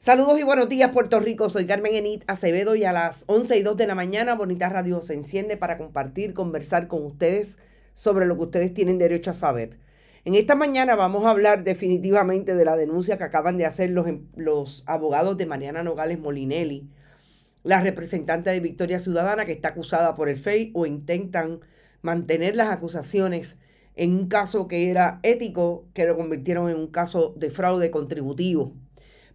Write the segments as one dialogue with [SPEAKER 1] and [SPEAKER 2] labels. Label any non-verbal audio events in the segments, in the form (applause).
[SPEAKER 1] Saludos y buenos días, Puerto Rico. Soy Carmen Enid Acevedo y a las 11 y 2 de la mañana Bonita Radio se enciende para compartir, conversar con ustedes sobre lo que ustedes tienen derecho a saber. En esta mañana vamos a hablar definitivamente de la denuncia que acaban de hacer los, em-, los abogados de Mariana Nogales Molinelli, la representante de Victoria Ciudadana que está acusada por el FEI o intentan mantener las acusaciones en un caso que era ético, que lo convirtieron en un caso de fraude contributivo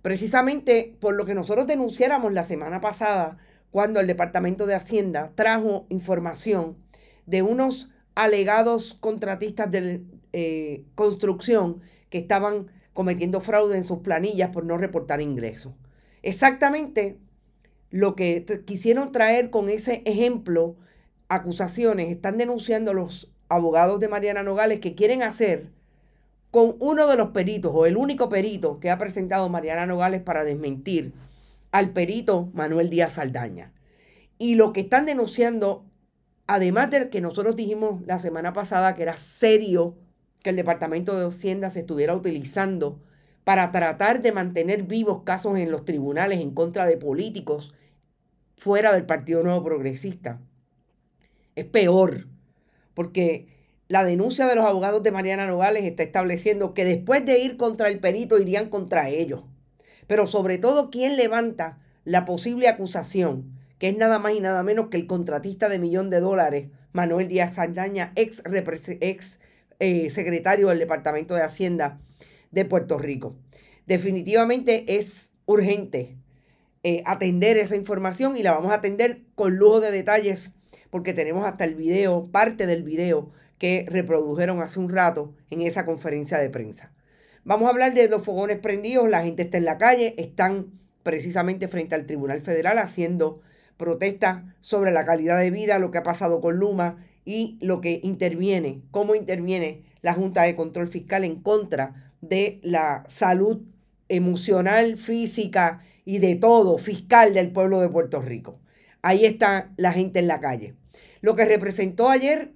[SPEAKER 1] precisamente por lo que nosotros denunciáramos la semana pasada, cuando el Departamento de Hacienda trajo información de unos alegados contratistas de eh, construcción que estaban cometiendo fraude en sus planillas por no reportar ingresos. Exactamente lo que quisieron traer con ese ejemplo, acusaciones, están denunciando los abogados de Mariana Nogales que quieren hacer con uno de los peritos o el único perito que ha presentado Mariana Nogales para desmentir al perito Manuel Díaz Saldaña. Y lo que están denunciando, además de que nosotros dijimos la semana pasada que era serio que el Departamento de Hacienda se estuviera utilizando para tratar de mantener vivos casos en los tribunales en contra de políticos fuera del Partido Nuevo Progresista. Es peor, porque la denuncia de los abogados de Mariana Nogales está estableciendo que después de ir contra el perito irían contra ellos. Pero sobre todo, ¿quién levanta la posible acusación? Que es nada más y nada menos que el contratista de millón de dólares, Manuel Díaz Saldaña, ex, eh, secretario del Departamento de Hacienda de Puerto Rico. Definitivamente es urgente eh, atender esa información y la vamos a atender con lujo de detalles porque tenemos hasta el video, parte del video que reprodujeron hace un rato en esa conferencia de prensa. Vamos a hablar de los fogones prendidos, la gente está en la calle, están precisamente frente al Tribunal Federal haciendo protestas sobre la calidad de vida, lo que ha pasado con Luma y lo que interviene, cómo interviene la Junta de Control Fiscal en contra de la salud emocional, física y de todo fiscal del pueblo de Puerto Rico. Ahí está la gente en la calle. Lo que representó ayer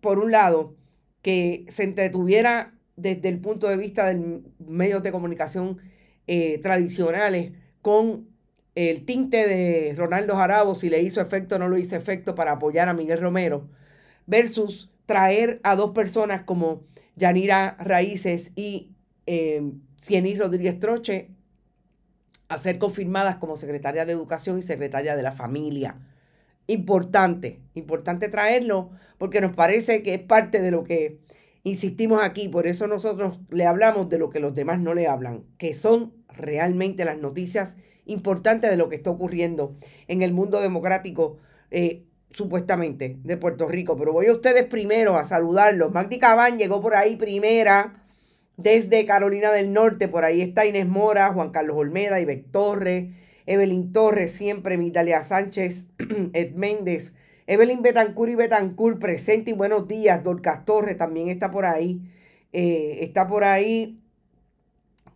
[SPEAKER 1] por un lado, que se entretuviera desde el punto de vista de medios de comunicación eh, tradicionales con el tinte de Ronaldo Jarabo, si le hizo efecto o no lo hizo efecto para apoyar a Miguel Romero, versus traer a dos personas como Yanira Raíces y eh, Cienis Rodríguez Troche a ser confirmadas como secretaria de Educación y secretaria de la Familia importante, importante traerlo porque nos parece que es parte de lo que insistimos aquí, por eso nosotros le hablamos de lo que los demás no le hablan, que son realmente las noticias importantes de lo que está ocurriendo en el mundo democrático, eh, supuestamente, de Puerto Rico. Pero voy a ustedes primero a saludarlos. Magdi Cabán llegó por ahí primera, desde Carolina del Norte, por ahí está Inés Mora, Juan Carlos Olmeda, y Torres, Evelyn Torres, siempre Mitalia Sánchez, (clears throat) Ed Méndez, Evelyn Betancur y Betancur, presente y buenos días. Dorcas Torres también está por ahí. Eh, está por ahí.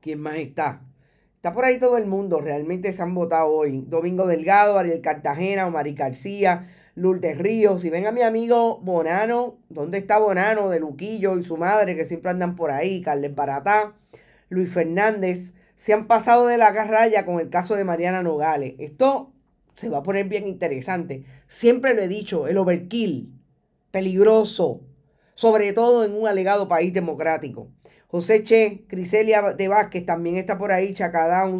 [SPEAKER 1] ¿Quién más está? Está por ahí todo el mundo, realmente se han votado hoy. Domingo Delgado, Ariel Cartagena, Omar García, Lourdes Ríos. y venga mi amigo Bonano, ¿dónde está Bonano? De Luquillo y su madre, que siempre andan por ahí. Carles Baratá, Luis Fernández, se han pasado de la garraya con el caso de Mariana Nogales. Esto se va a poner bien interesante. Siempre lo he dicho, el overkill, peligroso, sobre todo en un alegado país democrático. José Che, Criselia de Vázquez también está por ahí, Chaca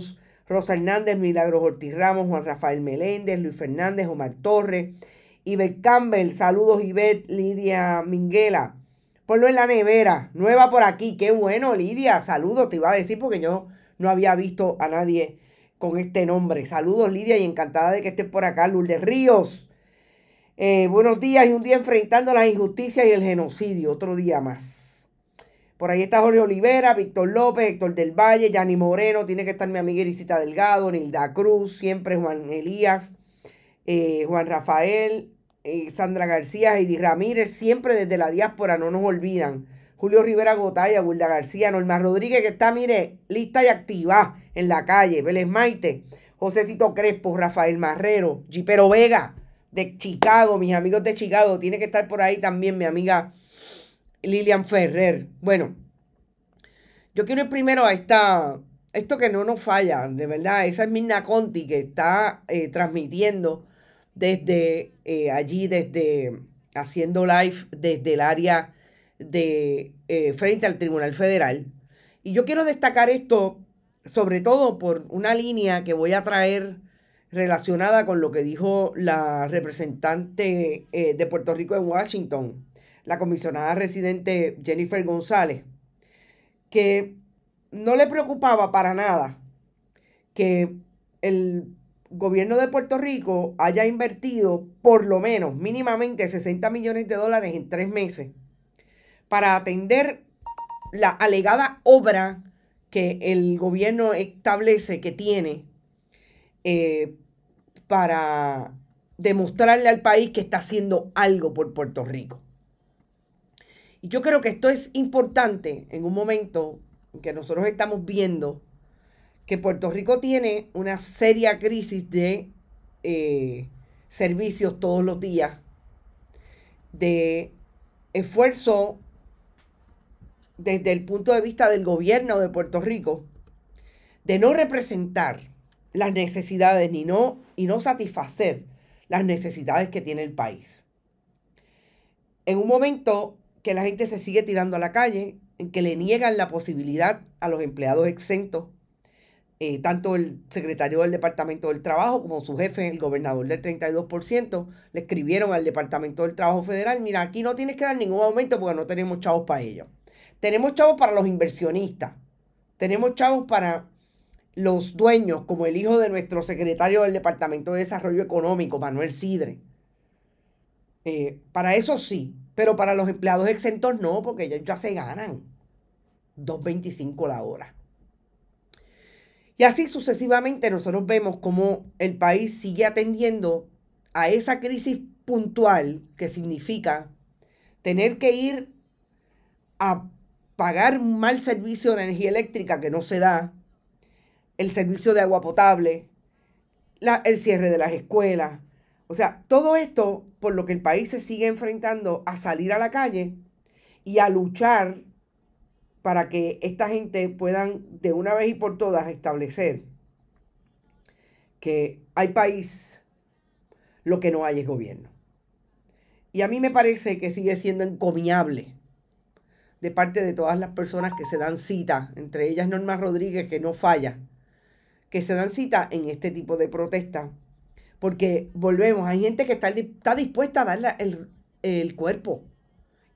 [SPEAKER 1] Rosa Hernández, Milagros Ortiz Ramos, Juan Rafael Meléndez, Luis Fernández, Omar Torres, Ivette Campbell, saludos Ivette, Lidia Minguela. Ponlo en la nevera, nueva por aquí, qué bueno Lidia, saludos, te iba a decir porque yo no había visto a nadie con este nombre. Saludos Lidia y encantada de que estés por acá, Lourdes Ríos. Eh, buenos días y un día enfrentando las injusticias y el genocidio, otro día más. Por ahí está Jorge Olivera, Víctor López, Héctor del Valle, Yanni Moreno, tiene que estar mi amiga Irisita Delgado, Nilda Cruz, siempre Juan Elías, eh, Juan Rafael, eh, Sandra García, Heidi Ramírez, siempre desde la diáspora, no nos olvidan. Julio Rivera Gotaya, Gulda García, Norma Rodríguez, que está, mire, lista y activa en la calle, Vélez Maite, José Tito Crespo, Rafael Marrero, Jipero Vega, de Chicago, mis amigos de Chicago, tiene que estar por ahí también mi amiga Lilian Ferrer. Bueno, yo quiero ir primero a esta, esto que no nos falla, de verdad, esa es Mirna Conti que está eh, transmitiendo desde eh, allí, desde haciendo live desde el área de, eh, frente al Tribunal Federal. Y yo quiero destacar esto, sobre todo por una línea que voy a traer relacionada con lo que dijo la representante eh, de Puerto Rico en Washington, la comisionada residente Jennifer González, que no le preocupaba para nada que el gobierno de Puerto Rico haya invertido por lo menos mínimamente 60 millones de dólares en tres meses para atender la alegada obra que el gobierno establece que tiene eh, para demostrarle al país que está haciendo algo por Puerto Rico. Y yo creo que esto es importante en un momento en que nosotros estamos viendo que Puerto Rico tiene una seria crisis de eh, servicios todos los días, de esfuerzo desde el punto de vista del gobierno de Puerto Rico, de no representar las necesidades ni no, y no satisfacer las necesidades que tiene el país. En un momento que la gente se sigue tirando a la calle, en que le niegan la posibilidad a los empleados exentos, eh, tanto el secretario del Departamento del Trabajo como su jefe, el gobernador del 32%, le escribieron al Departamento del Trabajo Federal, mira, aquí no tienes que dar ningún aumento porque no tenemos chavos para ello. Tenemos chavos para los inversionistas. Tenemos chavos para los dueños, como el hijo de nuestro secretario del Departamento de Desarrollo Económico, Manuel Sidre. Eh, para eso sí, pero para los empleados exentos no, porque ellos ya se ganan 2.25 la hora. Y así sucesivamente nosotros vemos cómo el país sigue atendiendo a esa crisis puntual que significa tener que ir a pagar mal servicio de energía eléctrica que no se da, el servicio de agua potable, el cierre de las escuelas. O sea, todo esto por lo que el país se sigue enfrentando a salir a la calle y a luchar para que esta gente puedan de una vez y por todas establecer que hay país, lo que no hay es gobierno. Y a mí me parece que sigue siendo encomiable de parte de todas las personas que se dan cita, entre ellas Norma Rodríguez, que no falla, que se dan cita en este tipo de protesta. Porque volvemos, hay gente que está, dispuesta a darle el, el cuerpo,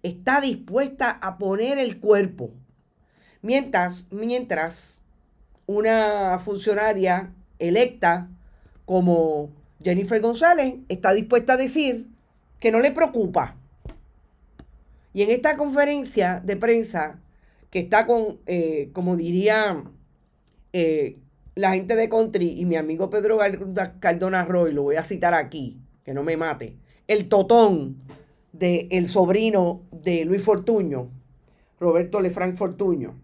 [SPEAKER 1] está dispuesta a poner el cuerpo. Mientras, mientras una funcionaria electa como Jennifer González está dispuesta a decir que no le preocupa, y en esta conferencia de prensa, que está con, eh, como diría eh, la gente de Country y mi amigo Pedro Cardona Roy, lo voy a citar aquí, que no me mate, el totón del el sobrino de Luis Fortuño, Roberto Lefranc Fortuño.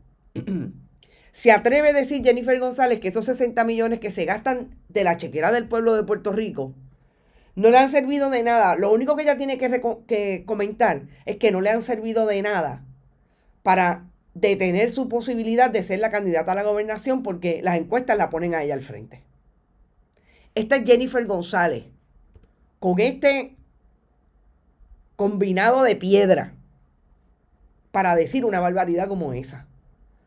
[SPEAKER 1] (clears throat) se atreve a decir Jennifer González que esos 60 millones que se gastan de la chequera del pueblo de Puerto Rico no le han servido de nada. Lo único que ella tiene que, que comentar es que no le han servido de nada para detener su posibilidad de ser la candidata a la gobernación porque las encuestas la ponen a ella al frente. Esta es Jennifer González, con este combinado de piedra para decir una barbaridad como esa.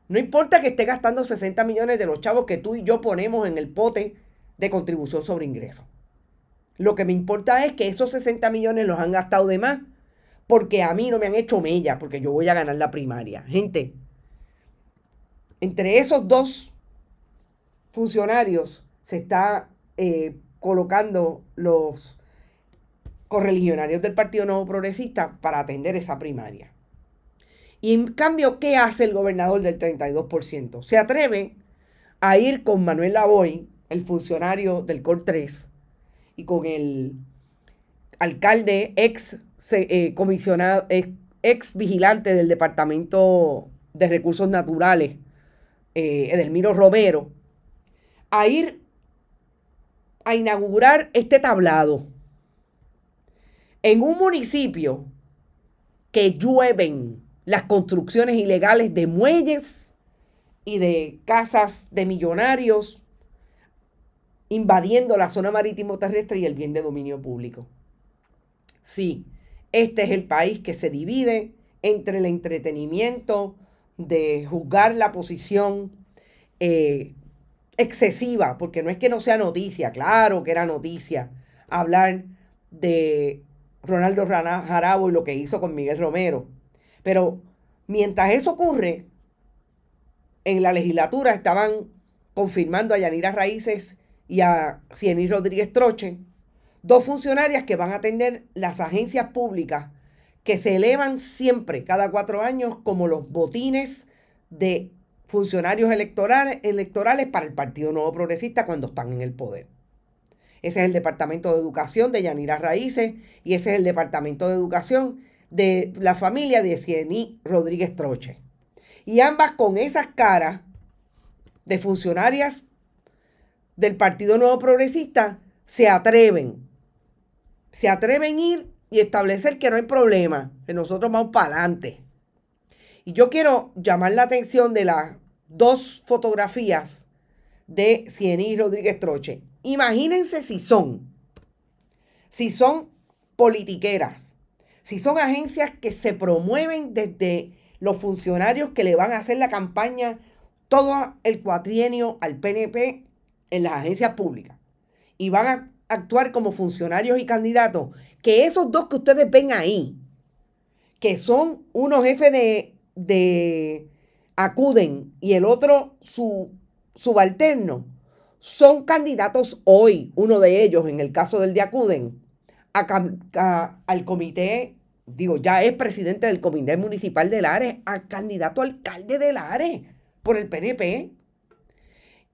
[SPEAKER 1] No importa que esté gastando 60 millones de los chavos que tú y yo ponemos en el pote de contribución sobre ingresos. Lo que me importa es que esos 60 millones los han gastado de más porque a mí no me han hecho mella, porque yo voy a ganar la primaria. Gente, entre esos dos funcionarios se está eh, colocando los correligionarios del Partido Nuevo Progresista para atender esa primaria. Y en cambio, ¿qué hace el gobernador del 32%? Se atreve a ir con Manuel Lavoy, el funcionario del COR 3, y con el alcalde ex eh, comisionado, ex, vigilante del Departamento de Recursos Naturales, eh, Edelmiro Romero, a ir a inaugurar este tablado en un municipio que llueven las construcciones ilegales de muelles y de casas de millonarios invadiendo la zona marítimo terrestre y el bien de dominio público. Sí, este es el país que se divide entre el entretenimiento de juzgar la posición eh, excesiva, porque no es que no sea noticia, claro que era noticia hablar de Ronaldo Jarabo y lo que hizo con Miguel Romero, pero mientras eso ocurre, en la legislatura estaban confirmando a Yanira Raíces y a Cieny Rodríguez Troche, dos funcionarias que van a atender las agencias públicas que se elevan siempre, cada cuatro años, como los botines de funcionarios electorales, electorales para el Partido Nuevo Progresista cuando están en el poder. Ese es el Departamento de Educación de Yanira Raíces y ese es el Departamento de Educación de la familia de Cieny Rodríguez Troche. Y ambas con esas caras de funcionarias del Partido Nuevo Progresista se atreven. Se atreven a ir y establecer que no hay problema, que nosotros vamos para adelante. Y yo quiero llamar la atención de las dos fotografías de y Rodríguez Troche. Imagínense si son, si son politiqueras, si son agencias que se promueven desde los funcionarios que le van a hacer la campaña todo el cuatrienio al PNP en las agencias públicas y van a actuar como funcionarios y candidatos, que esos dos que ustedes ven ahí, que son uno jefe de, de acuden y el otro su, subalterno, son candidatos hoy, uno de ellos en el caso del de acuden, a, al comité, digo, ya es presidente del comité municipal de Lares, a candidato alcalde de Lares por el PNP.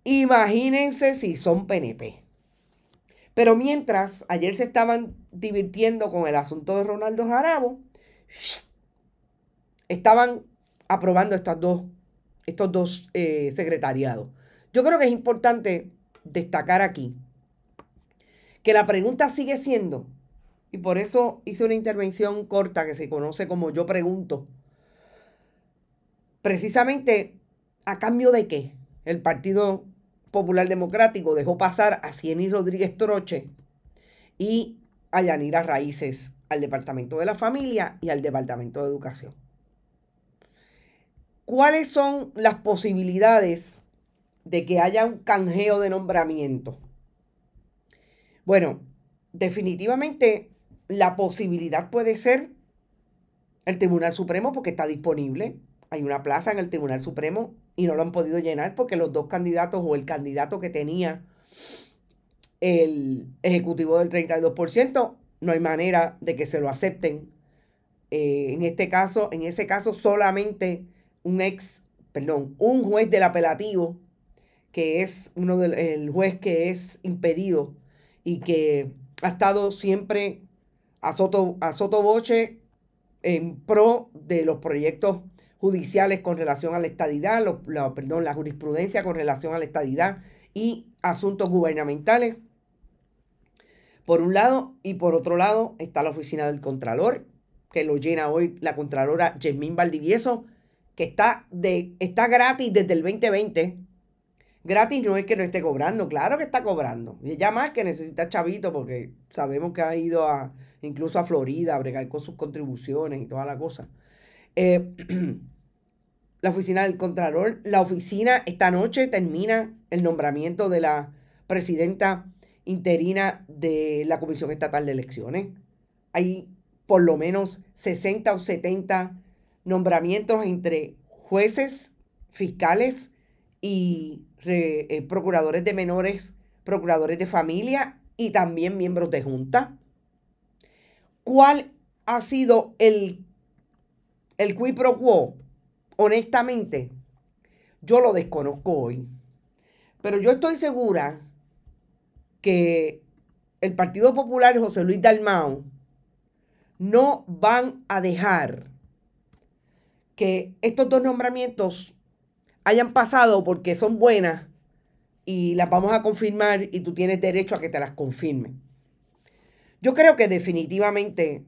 [SPEAKER 1] Imagínense si son PNP. Pero mientras ayer se estaban divirtiendo con el asunto de Ronaldo Jarabo, estaban aprobando dos, estos dos eh, secretariados. Yo creo que es importante destacar aquí que la pregunta sigue siendo, y por eso hice una intervención corta que se conoce como yo pregunto, precisamente a cambio de qué el Partido Popular Democrático dejó pasar a Cieny Rodríguez Troche y a Yanira Raíces al Departamento de la Familia y al Departamento de Educación. ¿Cuáles son las posibilidades de que haya un canjeo de nombramiento? Bueno, definitivamente la posibilidad puede ser el Tribunal Supremo porque está disponible. Hay una plaza en el Tribunal Supremo y no lo han podido llenar porque los dos candidatos o el candidato que tenía el ejecutivo del 32%, no hay manera de que se lo acepten. Eh, en este caso, en ese caso, solamente un ex, perdón, un juez del apelativo, que es uno del el juez que es impedido y que ha estado siempre a soto, en pro de los proyectos judiciales con relación a la estadidad, perdón, la jurisprudencia con relación a la estadidad y asuntos gubernamentales, por un lado, y por otro lado está la oficina del Contralor, que lo llena hoy la Contralora Yasmín Valdivieso, que está, de, está gratis desde el 2020. Gratis no es que no esté cobrando, claro que está cobrando. Y ya más que necesita chavito, porque sabemos que ha ido a, incluso a Florida a bregar con sus contribuciones y toda la cosa. Eh, (clears throat) la oficina del Contralor. La oficina, esta noche termina el nombramiento de la presidenta interina de la Comisión Estatal de Elecciones. Hay por lo menos 60 o 70 nombramientos entre jueces, fiscales y eh, procuradores de menores, procuradores de familia y también miembros de junta. ¿Cuál ha sido el, el honestamente, yo lo desconozco hoy, pero yo estoy segura que el Partido Popular y José Luis Dalmau no van a dejar que estos dos nombramientos hayan pasado porque son buenas y las vamos a confirmar y tú tienes derecho a que te las confirme. Yo creo que definitivamente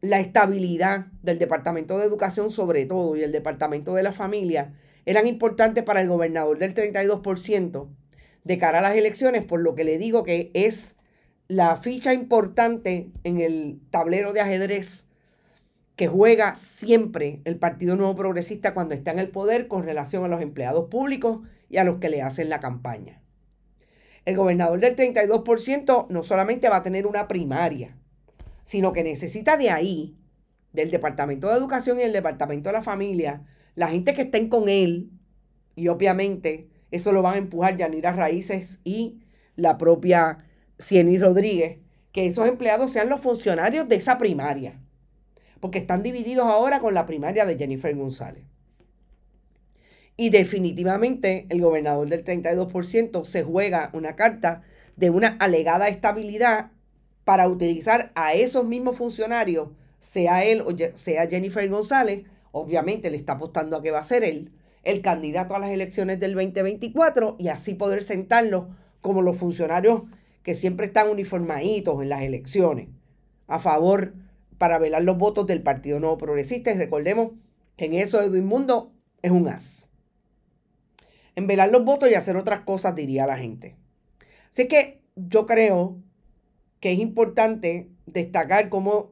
[SPEAKER 1] la estabilidad del Departamento de Educación sobre todo y el Departamento de la Familia eran importantes para el gobernador del 32% de cara a las elecciones, por lo que le digo que es la ficha importante en el tablero de ajedrez que juega siempre el Partido Nuevo Progresista cuando está en el poder con relación a los empleados públicos y a los que le hacen la campaña. El gobernador del 32% no solamente va a tener una primaria, sino que necesita de ahí, del Departamento de Educación y el Departamento de la Familia, la gente que estén con él, y obviamente eso lo van a empujar Yanira Raíces y la propia Cieny Rodríguez, que esos empleados sean los funcionarios de esa primaria, porque están divididos ahora con la primaria de Jennifer González. Y definitivamente el gobernador del 32% se juega una carta de una alegada estabilidad para utilizar a esos mismos funcionarios, sea él o sea Jennifer González, obviamente le está apostando a que va a ser él el candidato a las elecciones del 2024 y así poder sentarlo como los funcionarios que siempre están uniformaditos en las elecciones a favor para velar los votos del Partido Nuevo Progresista. Y recordemos que en eso Edwin Mundo es un as. En velar los votos y hacer otras cosas, diría la gente. Así que yo creo que es importante destacar como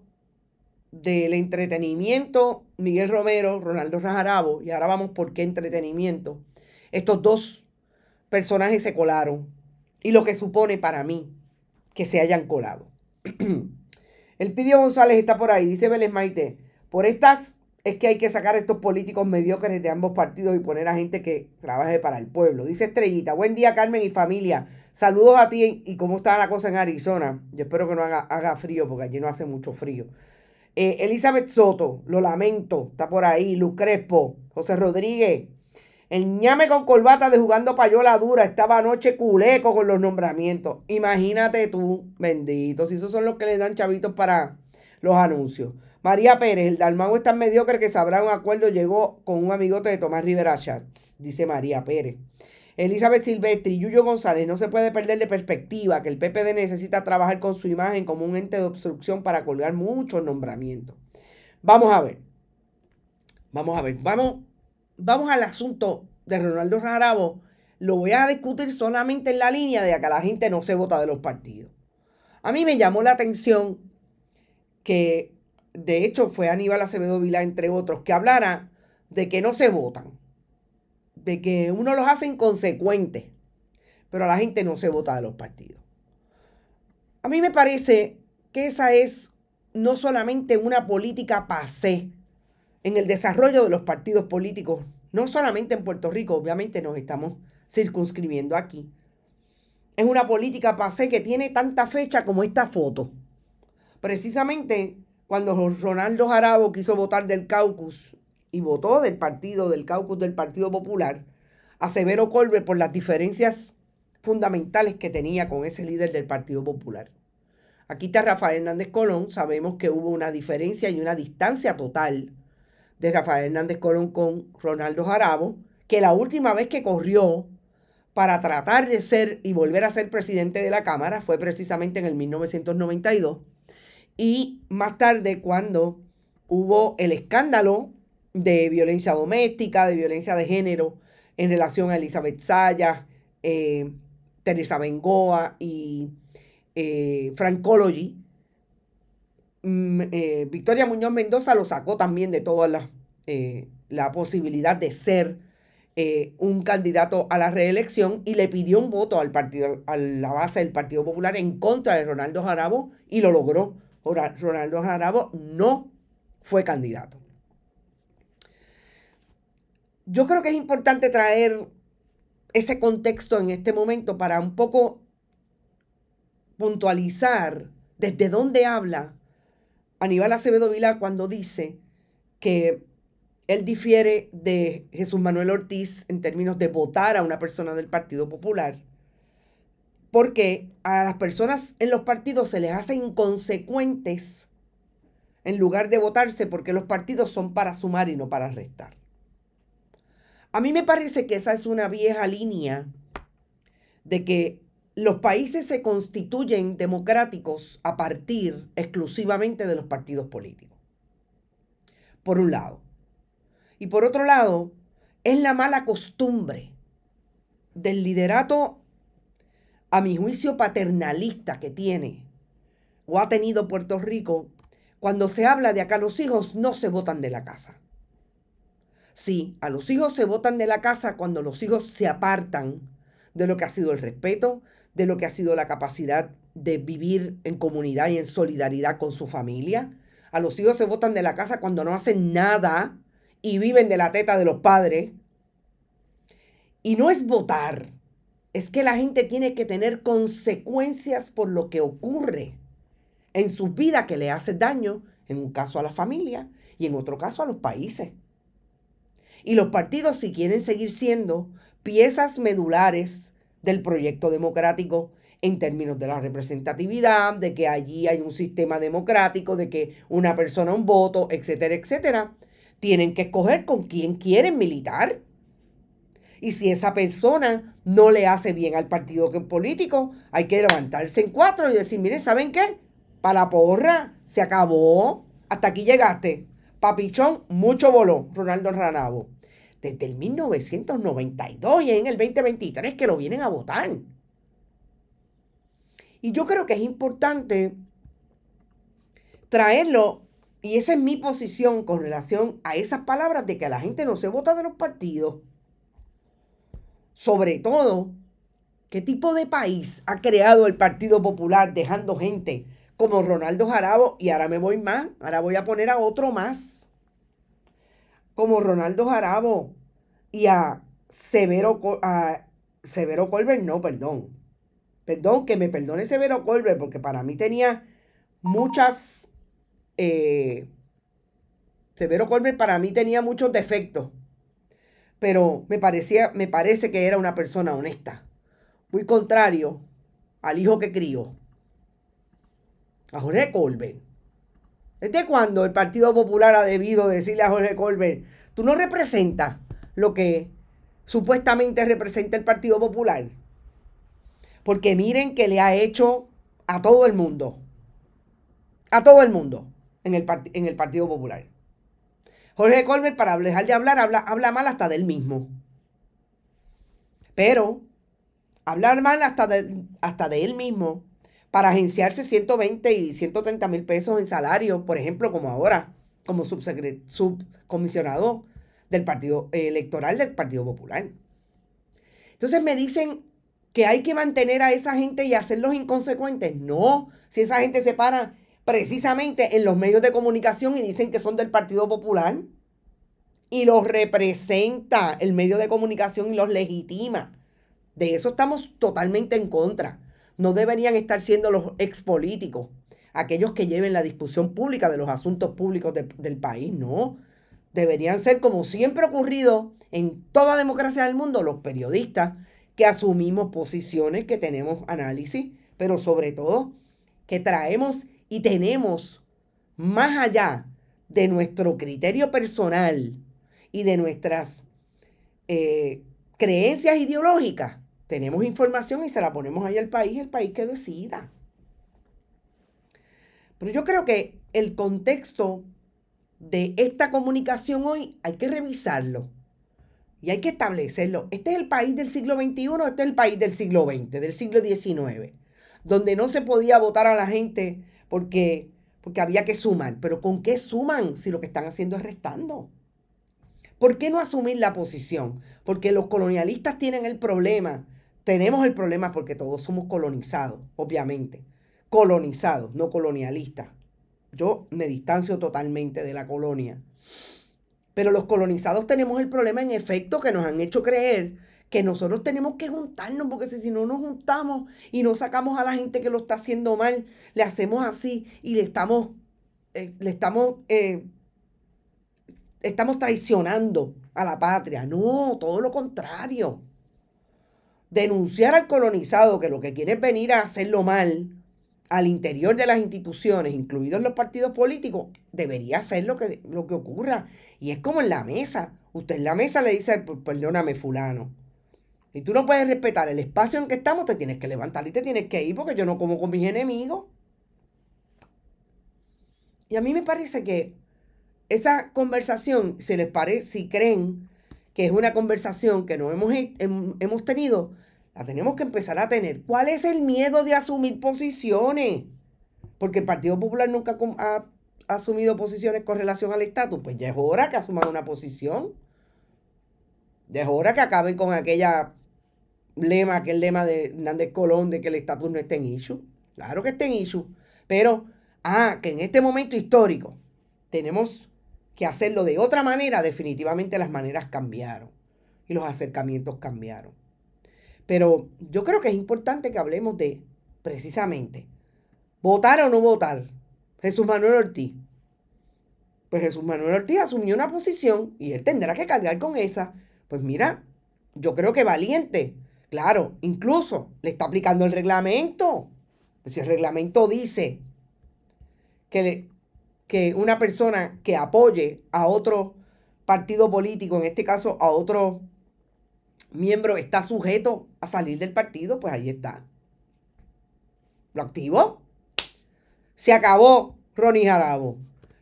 [SPEAKER 1] del entretenimiento, Miguel Romero, Ronaldo Rajarabo, y ahora vamos por qué entretenimiento, estos dos personajes se colaron. Y lo que supone para mí que se hayan colado. (clears throat) El Pidio González está por ahí, dice Vélez Maite. Por estas es que hay que sacar a estos políticos mediocres de ambos partidos y poner a gente que trabaje para el pueblo. Dice Estrellita, buen día Carmen y familia. Saludos a ti y cómo está la cosa en Arizona. Yo espero que no haga, haga frío porque allí no hace mucho frío. Eh, Elizabeth Soto, lo lamento, está por ahí. Lu Crespo, José Rodríguez. El ñame con corbata de jugando payola dura estaba anoche culeco con los nombramientos. Imagínate tú, bendito, si esos son los que le dan chavitos para los anuncios. María Pérez, el Dalmau es tan mediocre que sabrá un acuerdo llegó con un amigote de Tomás Rivera Schatz, dice María Pérez. Elizabeth Silvestri, Yuyo González, no se puede perder de perspectiva que el PPD necesita trabajar con su imagen como un ente de obstrucción para colgar muchos nombramientos. Vamos a ver. Vamos a ver. Vamos, vamos al asunto de Ronaldo Jarabo. Lo voy a discutir solamente en la línea de que la gente no se vota de los partidos. A mí me llamó la atención que de hecho fue Aníbal Acevedo Vila, entre otros, que hablara de que no se votan, de que uno los hace inconsecuentes, pero a la gente no se vota de los partidos. A mí me parece que esa es no solamente una política pasé en el desarrollo de los partidos políticos, no solamente en Puerto Rico, obviamente nos estamos circunscribiendo aquí. Es una política pasé que tiene tanta fecha como esta foto. Precisamente cuando Ronaldo Jarabo quiso votar del caucus y votó del partido, del caucus del Partido Popular, a Severo Colbert por las diferencias fundamentales que tenía con ese líder del Partido Popular. Aquí está Rafael Hernández Colón, sabemos que hubo una diferencia y una distancia total de Rafael Hernández Colón con Ronaldo Jarabo, que la última vez que corrió para tratar de ser y volver a ser presidente de la Cámara fue precisamente en el 1992 y más tarde, cuando hubo el escándalo de violencia doméstica, de violencia de género en relación a Elizabeth Sayas, eh, Teresa Bengoa y eh, Francology, mm, eh, Victoria Muñoz Mendoza lo sacó también de toda la, eh, la posibilidad de ser un candidato a la reelección y le pidió un voto al partido, a la base del Partido Popular en contra de Ronaldo Jarabo y lo logró Ronaldo Jarabo no fue candidato. Yo creo que es importante traer ese contexto en este momento para un poco puntualizar desde dónde habla Aníbal Acevedo Vila cuando dice que él difiere de Jesús Manuel Ortiz en términos de votar a una persona del Partido Popular porque a las personas en los partidos se les hace inconsecuentes en lugar de votarse porque los partidos son para sumar y no para restar. A mí me parece que esa es una vieja línea de que los países se constituyen democráticos a partir exclusivamente de los partidos políticos. Por un lado. Y por otro lado, es la mala costumbre del liderato a mi juicio paternalista que tiene o ha tenido Puerto Rico, cuando se habla de acá los hijos no se votan de la casa. Sí, a los hijos se votan de la casa cuando los hijos se apartan de lo que ha sido el respeto, de lo que ha sido la capacidad de vivir en comunidad y en solidaridad con su familia. A los hijos se votan de la casa cuando no hacen nada y viven de la teta de los padres. Y no es votar, es que la gente tiene que tener consecuencias por lo que ocurre en su vida que le hace daño, en un caso a la familia y en otro caso a los países. Y los partidos, si quieren seguir siendo piezas medulares del proyecto democrático en términos de la representatividad, de que allí hay un sistema democrático, de que una persona un voto, etcétera, etcétera, tienen que escoger con quién quieren militar. Y si esa persona no le hace bien al partido político, hay que levantarse en cuatro y decir, miren, ¿saben qué? Para la porra, se acabó. Hasta aquí llegaste. Papichón, mucho voló, Ronaldo Ranabo. Desde el 1992 y en el 2023 que lo vienen a votar. Y yo creo que es importante traerlo, y esa es mi posición con relación a esas palabras de que a la gente no se vota de los partidos sobre todo, ¿qué tipo de país ha creado el Partido Popular dejando gente como Ronaldo Jarabo? Y ahora me voy más, ahora voy a poner a otro más, como Ronaldo Jarabo y a Severo, a Severo Colbert, no, perdón. Perdón, que me perdone Severo Colbert, porque para mí tenía muchas... Eh, Severo Colbert para mí tenía muchos defectos pero me, parecía, me parece que era una persona honesta. Muy contrario al hijo que crió, a Jorge Colbert. ¿Desde cuándo el Partido Popular ha debido decirle a Jorge Colbert, tú no representas lo que supuestamente representa el Partido Popular? Porque miren que le ha hecho a todo el mundo, a todo el mundo en el, en el Partido Popular. Jorge Colbert, para dejar de hablar, habla, habla mal hasta él mismo. Pero hablar mal hasta de, hasta de él mismo para agenciarse 120 y 130 mil pesos en salario, por ejemplo, como ahora, como subcomisionado del Partido Electoral del Partido Popular. Entonces me dicen que hay que mantener a esa gente y hacerlos inconsecuentes. No, si esa gente se para precisamente en los medios de comunicación y dicen que son del Partido Popular y los representa el medio de comunicación y los legitima. De eso estamos totalmente en contra. No deberían estar siendo los expolíticos aquellos que lleven la discusión pública de los asuntos públicos del país, no. Deberían ser, como siempre ha ocurrido en toda democracia del mundo, los periodistas que asumimos posiciones, que tenemos análisis, pero sobre todo que traemos y tenemos más allá de nuestro criterio personal y de nuestras eh, creencias ideológicas, tenemos información y se la ponemos ahí al país, el país que decida. Pero yo creo que el contexto de esta comunicación hoy hay que revisarlo y hay que establecerlo. Este es el país del siglo XXI, este es el país del siglo XX, del siglo XIX, donde no se podía votar a la gente porque, porque había que sumar. Pero ¿con qué suman si lo que están haciendo es restando? ¿Por qué no asumir la posición? Porque los colonialistas tienen el problema. Tenemos el problema porque todos somos colonizados, obviamente. Colonizados, no colonialistas. Yo me distancio totalmente de la colonia. Pero los colonizados tenemos el problema en efecto que nos han hecho creer que nosotros tenemos que juntarnos, porque si, no nos juntamos y no sacamos a la gente que lo está haciendo mal, le hacemos así y le estamos, eh, le estamos, eh, estamos traicionando a la patria. No, todo lo contrario. Denunciar al colonizado que lo que quiere es venir a hacerlo mal al interior de las instituciones, incluidos los partidos políticos, debería ser lo que, lo que ocurra. Y es como en la mesa. Usted en la mesa le dice, pues, perdóname fulano, y tú no puedes respetar el espacio en que estamos, te tienes que levantar y te tienes que ir porque yo no como con mis enemigos. Y a mí me parece que esa conversación, si les parece, si creen que es una conversación que no hemos, hemos tenido, la tenemos que empezar a tener. ¿Cuál es el miedo de asumir posiciones? Porque el Partido Popular nunca ha asumido posiciones con relación al estatus. Pues ya es hora que asuman una posición. Ya es hora que acaben con aquella lema, el lema de Hernández Colón de que el estatus no está en issue. Claro que está en issue. Pero, ah, que en este momento histórico tenemos que hacerlo de otra manera, definitivamente las maneras cambiaron y los acercamientos cambiaron. Pero yo creo que es importante que hablemos de, precisamente, votar o no votar. Jesús Manuel Ortiz. Pues Jesús Manuel Ortiz asumió una posición y él tendrá que cargar con esa. Pues mira, yo creo que valiente Claro, incluso le está aplicando el reglamento. Pues si el reglamento dice que, que una persona que apoye a otro partido político, en este caso a otro miembro, está sujeto a salir del partido, pues ahí está. Lo activó. Se acabó Ronnie Jarabo,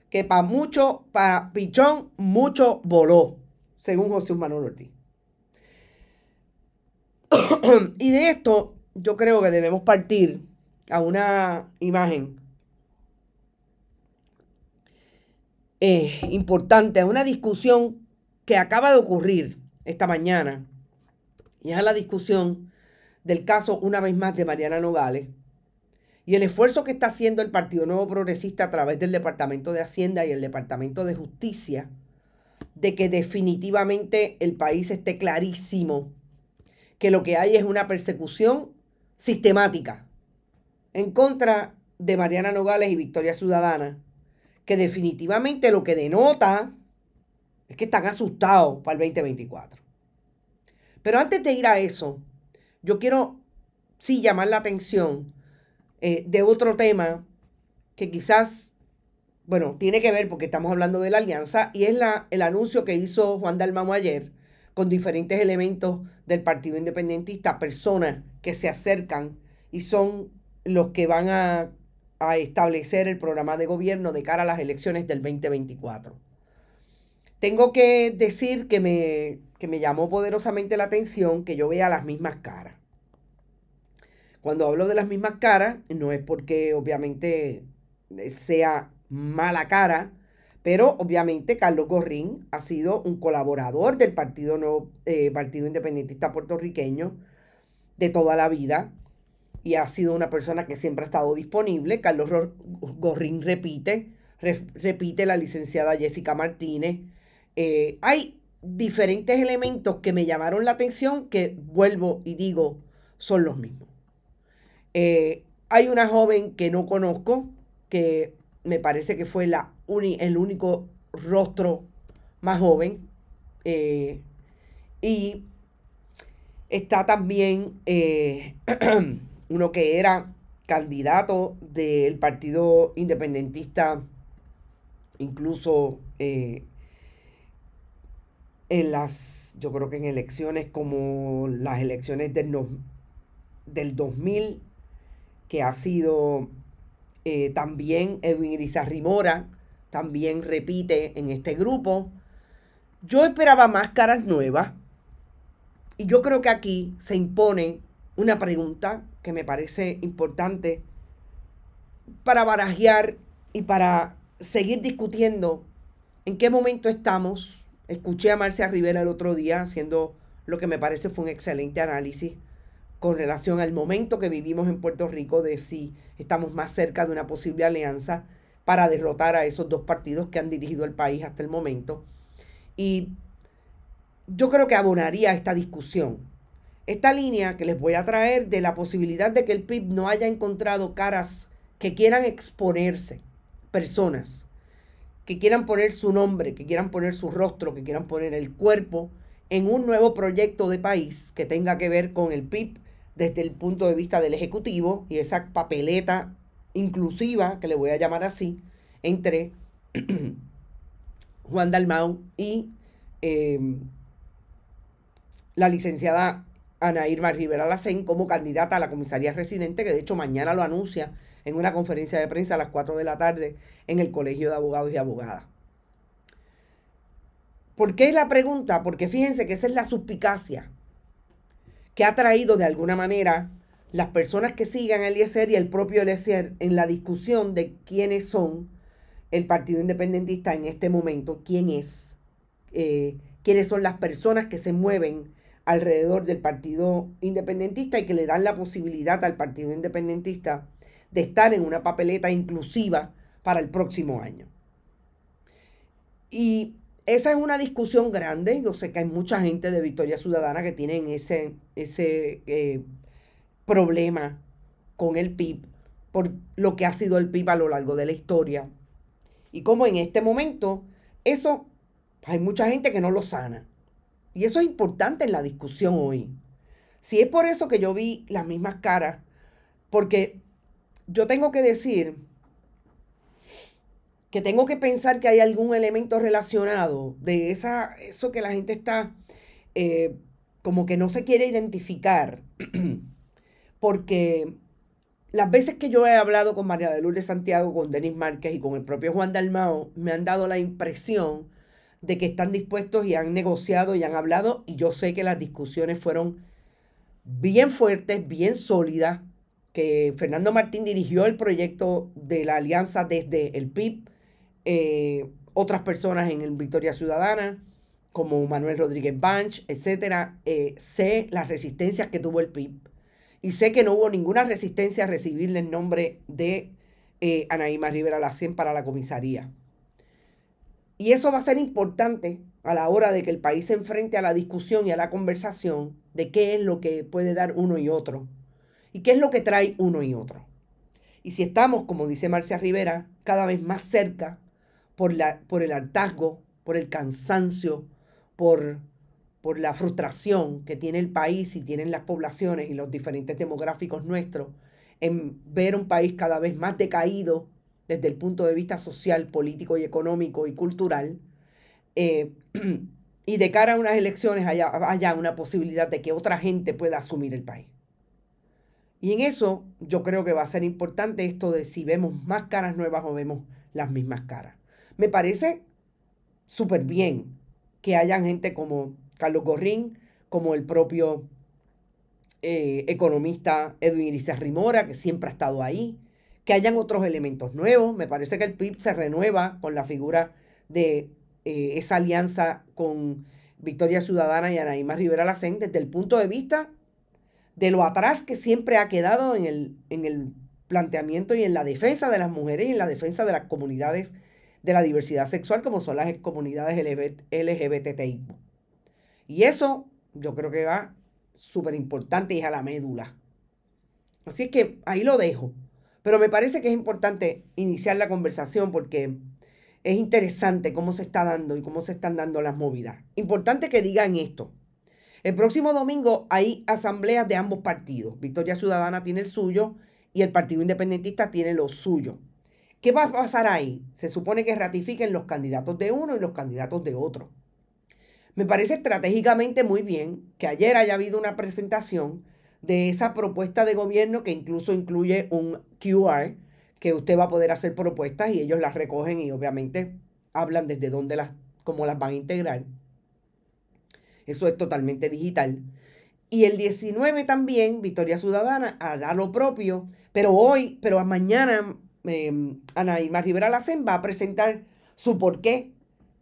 [SPEAKER 1] que para mucho, para Pichón, mucho voló, según José Manuel Ortiz. (coughs) y de esto yo creo que debemos partir a una imagen eh, importante, a una discusión que acaba de ocurrir esta mañana. Y es la discusión del caso, una vez más, de Mariana Nogales y el esfuerzo que está haciendo el Partido Nuevo Progresista a través del Departamento de Hacienda y el Departamento de Justicia de que definitivamente el país esté clarísimo que lo que hay es una persecución sistemática en contra de Mariana Nogales y Victoria Ciudadana, que definitivamente lo que denota es que están asustados para el 2024. Pero antes de ir a eso, yo quiero sí llamar la atención eh, de otro tema que quizás, bueno, tiene que ver porque estamos hablando de la alianza y es la, el anuncio que hizo Juan Dalmamo ayer con diferentes elementos del Partido Independentista, personas que se acercan y son los que van a, establecer el programa de gobierno de cara a las elecciones del 2024. Tengo que decir que me, que me llamó poderosamente la atención que yo vea las mismas caras. Cuando hablo de las mismas caras, no es porque obviamente sea mala cara, pero obviamente Carlos Gorrín ha sido un colaborador del Partido, Nuevo, eh, Partido Independentista Puertorriqueño de toda la vida y ha sido una persona que siempre ha estado disponible. Carlos Gorrín repite, repite la licenciada Jessica Martínez. Eh, hay diferentes elementos que me llamaron la atención que vuelvo y digo son los mismos. Eh, hay una joven que no conozco, que me parece que fue la el único rostro más joven. Eh, y está también eh, (clears throat) uno que era candidato del Partido Independentista, incluso eh, en las, yo creo que en elecciones como las elecciones del, del 2000, que ha sido también Edwin Irizarri Mora, también repite en este grupo. Yo esperaba más caras nuevas y yo creo que aquí se impone una pregunta que me parece importante para barajear y para seguir discutiendo en qué momento estamos. Escuché a Marcia Rivera el otro día haciendo lo que me parece fue un excelente análisis con relación al momento que vivimos en Puerto Rico de si estamos más cerca de una posible alianza para derrotar a esos dos partidos que han dirigido el país hasta el momento. Y yo creo que abonaría esta discusión. Esta línea que les voy a traer de la posibilidad de que el PIB no haya encontrado caras que quieran exponerse, personas que quieran poner su nombre, que quieran poner su rostro, que quieran poner el cuerpo en un nuevo proyecto de país que tenga que ver con el PIB desde el punto de vista del Ejecutivo y esa papeleta inclusiva, que le voy a llamar así, entre (clears throat) Juan Dalmau y em, la licenciada Ana Irma Rivera Lacén como candidata a la comisaría residente, que de hecho mañana lo anuncia en una conferencia de prensa a las 4 de la tarde en el Colegio de Abogados y Abogadas. ¿Por qué es la pregunta? Porque fíjense que esa es la suspicacia que ha traído de alguna manera las personas que sigan el Eliezer y el propio Eliezer en la discusión de quiénes son el Partido Independentista en este momento, quién es, eh, quiénes son las personas que se mueven alrededor del Partido Independentista y que le dan la posibilidad al Partido Independentista de estar en una papeleta inclusiva para el próximo año. Y esa es una discusión grande. Yo sé que hay mucha gente de Victoria Ciudadana que tienen ese, ese eh, problema con el PIB por lo que ha sido el PIB a lo largo de la historia. Y como en este momento, eso hay mucha gente que no lo sana. Y eso es importante en la discusión hoy. Si es por eso que yo vi las mismas caras, porque yo tengo que decir que tengo que pensar que hay algún elemento relacionado de esa, eso que la gente está eh, como que no se quiere identificar. (clears throat) porque las veces que yo he hablado con María de Lourdes Santiago, con Denis Márquez y con el propio Juan Dalmao, me han dado la impresión de que están dispuestos y han negociado y han hablado, y yo sé que las discusiones fueron bien fuertes, bien sólidas, que Fernando Martín dirigió el proyecto de la alianza desde el PIB, eh, otras personas en el Victoria Ciudadana, como Manuel Rodríguez Banch, etcétera, eh, sé las resistencias que tuvo el PIB y sé que no hubo ninguna resistencia a recibirle el nombre de eh, Anaíma Rivera Lacén para la comisaría. Y eso va a ser importante a la hora de que el país se enfrente a la discusión y a la conversación de qué es lo que puede dar uno y otro y qué es lo que trae uno y otro. Y si estamos, como dice Marcia Rivera, cada vez más cerca por, la, por el hartazgo, por el cansancio, por por la frustración que tiene el país y tienen las poblaciones y los diferentes demográficos nuestros en ver un país cada vez más decaído desde el punto de vista social, político y económico y cultural, eh, (clears throat) y de cara a unas elecciones haya, una posibilidad de que otra gente pueda asumir el país. Y en eso yo creo que va a ser importante esto de si vemos más caras nuevas o vemos las mismas caras. Me parece súper bien que hayan gente como Carlos Gorrín, como el propio eh, economista Edwin Irizarry Rimora, que siempre ha estado ahí, que hayan otros elementos nuevos. Me parece que el PIB se renueva con la figura de eh, esa alianza con Victoria Ciudadana y Anaíma Rivera Lacén desde el punto de vista de lo atrás que siempre ha quedado en el, en el planteamiento y en la defensa de las mujeres y en la defensa de las comunidades de la diversidad sexual como son las comunidades LGBT, LGBTI. Y eso yo creo que va súper importante y es a la médula. Así es que ahí lo dejo. Pero me parece que es importante iniciar la conversación porque es interesante cómo se está dando y cómo se están dando las movidas. Importante que digan esto. El próximo domingo hay asambleas de ambos partidos. Victoria Ciudadana tiene el suyo y el Partido Independentista tiene lo suyo. ¿Qué va a pasar ahí? Se supone que ratifiquen los candidatos de uno y los candidatos de otro. Me parece estratégicamente muy bien que ayer haya habido una presentación de esa propuesta de gobierno que incluso incluye un QR que usted va a poder hacer propuestas y ellos las recogen y obviamente hablan desde dónde las, cómo las van a integrar. Eso es totalmente digital. Y el 19 también, Victoria Ciudadana hará lo propio, pero hoy, pero mañana, eh, Ana Rivera va a presentar su porqué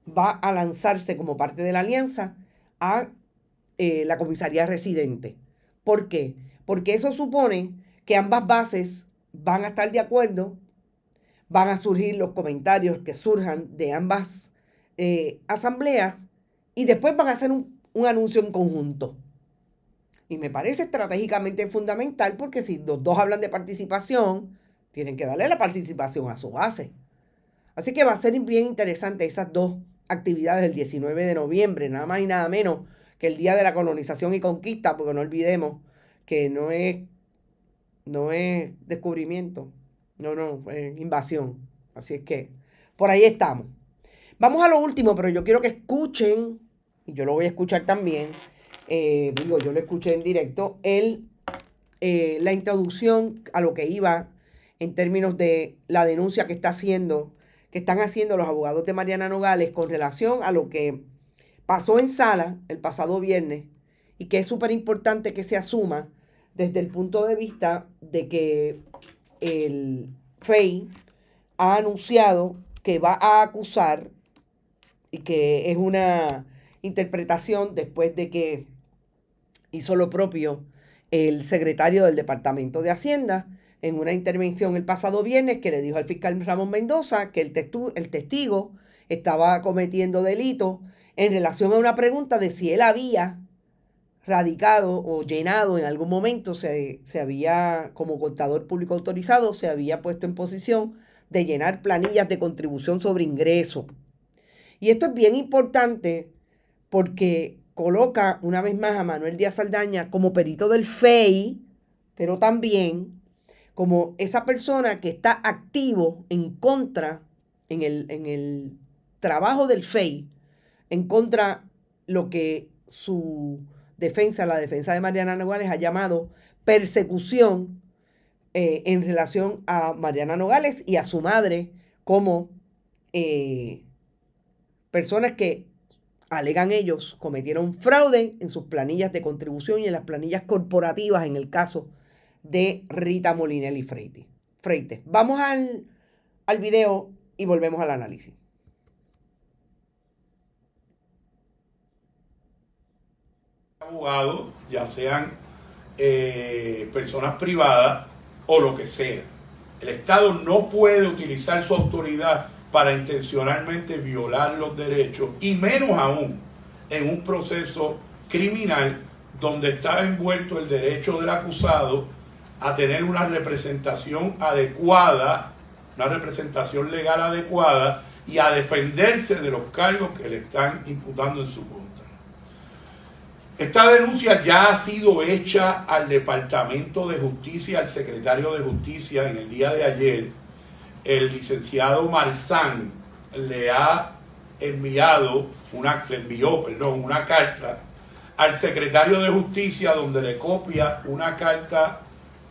[SPEAKER 1] va a lanzarse como parte de la alianza a eh, la comisaría residente. ¿Por qué? Porque eso supone que ambas bases van a estar de acuerdo, van a surgir los comentarios que surjan de ambas eh, asambleas y después van a hacer un, un anuncio en conjunto. Y me parece estratégicamente fundamental porque si los dos hablan de participación, tienen que darle la participación a su base. Así que va a ser bien interesante esas dos actividades del 19 de noviembre, nada más y nada menos que el día de la colonización y conquista, porque no olvidemos que no es, no es descubrimiento, no, no, es invasión. Así es que por ahí estamos. Vamos a lo último, pero yo quiero que escuchen, y yo lo voy a escuchar también, eh, digo, yo lo escuché en directo, el, eh, la introducción a lo que iba en términos de la denuncia que está haciendo que están haciendo los abogados de Mariana Nogales con relación a lo que pasó en sala el pasado viernes y que es súper importante que se asuma desde el punto de vista de que el FEI ha anunciado que va a acusar y que es una interpretación después de que hizo lo propio el secretario del Departamento de Hacienda en una intervención el pasado viernes que le dijo al fiscal Ramón Mendoza que el, el testigo estaba cometiendo delito en relación a una pregunta de si él había radicado o llenado en algún momento, se, se había, como contador público autorizado, se había puesto en posición de llenar planillas de contribución sobre ingreso. Y esto es bien importante porque coloca una vez más a Manuel Díaz Saldaña como perito del FEI, pero también como esa persona que está activo en contra, en el, trabajo del FEI, en contra lo que su defensa, la defensa de Mariana Nogales, ha llamado persecución eh, en relación a Mariana Nogales y a su madre como eh, personas que alegan ellos, cometieron fraude en sus planillas de contribución y en las planillas corporativas en el caso de Rita Molinelli Freite. Freites. Vamos al, al video y volvemos al análisis.
[SPEAKER 2] abogados, ya sean eh, personas privadas o lo que sea. El Estado no puede utilizar su autoridad para intencionalmente violar los derechos y menos aún en un proceso criminal donde está envuelto el derecho del acusado a tener una representación adecuada, una representación legal adecuada y a defenderse de los cargos que le están imputando en su contra. Esta denuncia ya ha sido hecha al Departamento de Justicia, al secretario de Justicia en el día de ayer. El licenciado Marzán le ha enviado una, le envió, perdón, una carta al secretario de Justicia donde le copia una carta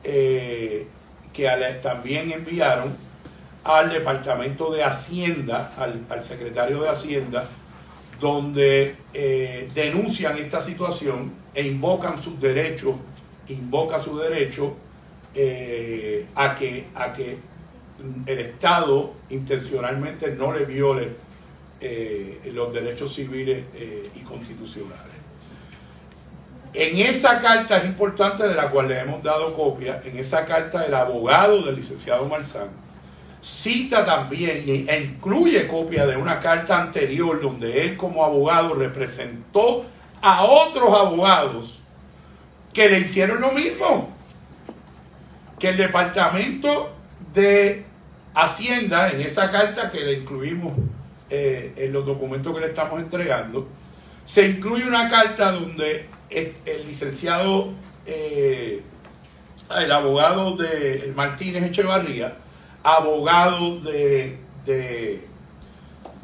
[SPEAKER 2] eh, que también enviaron al Departamento de Hacienda, al, secretario de Hacienda, donde eh, denuncian esta situación e invocan sus derechos, invoca su derecho eh, a, que, a que el Estado intencionalmente no le viole los derechos civiles y constitucionales. En esa carta es importante, de la cual le hemos dado copia, en esa carta el abogado del licenciado Marzán cita también e incluye copia de una carta anterior donde él como abogado representó a otros abogados que le hicieron lo mismo. Que el departamento de Hacienda, en esa carta que le incluimos eh, en los documentos que le estamos entregando, se incluye una carta donde el, licenciado, eh, el abogado de Martínez Echevarría, abogado de,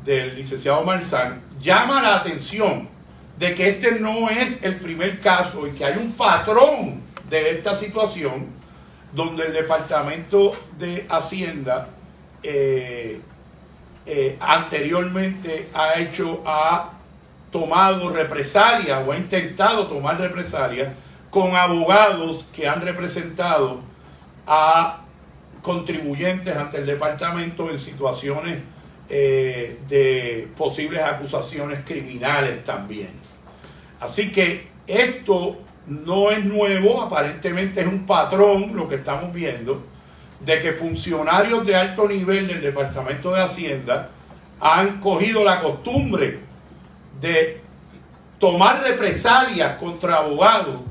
[SPEAKER 2] del licenciado Marzán, llama la atención de que este no es el primer caso y que hay un patrón de esta situación donde el Departamento de Hacienda eh, eh, anteriormente ha hecho a tomado represalia o ha intentado tomar represalia con abogados que han representado a contribuyentes ante el departamento en situaciones eh, de posibles acusaciones criminales también. Así que esto no es nuevo, aparentemente es un patrón lo que estamos viendo, de que funcionarios de alto nivel del Departamento de Hacienda han cogido la costumbre de tomar represalias contra abogados